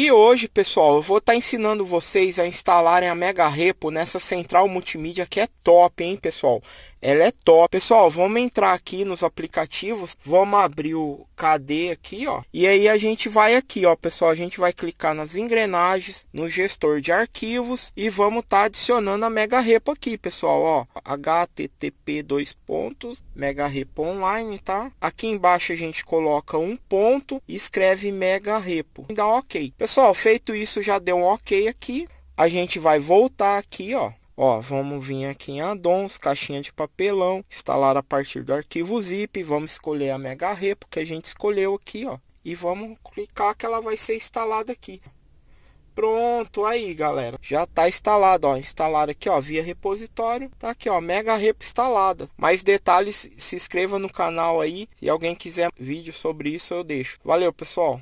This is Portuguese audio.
E hoje, pessoal, eu vou estar tá ensinando vocês a instalarem a Mega Repo nessa central multimídia que é top, hein, pessoal? Ela é top. Pessoal, vamos entrar aqui nos aplicativos. Vamos abrir o KD aqui, ó. E aí a gente vai aqui, ó, pessoal. A gente vai clicar nas engrenagens, no gestor de arquivos. E vamos estar tá adicionando a Mega Repo aqui, pessoal, ó. HTTP dois pontos, Mega Repo Online, tá? Aqui embaixo a gente coloca um ponto e escreve Mega Repo. E dá OK. Pessoal, feito isso, já deu um OK aqui. A gente vai voltar aqui, ó. Ó, vamos vir aqui em addons, caixinha de papelão, instalar a partir do arquivo zip, vamos escolher a mega repo que a gente escolheu aqui, ó, e vamos clicar que ela vai ser instalada aqui. Pronto, aí galera, já tá instalado, ó, instalar aqui, ó, via repositório, tá aqui, ó, mega repo instalada. Mais detalhes, se inscreva no canal aí, e alguém quiser vídeo sobre isso eu deixo. Valeu, pessoal!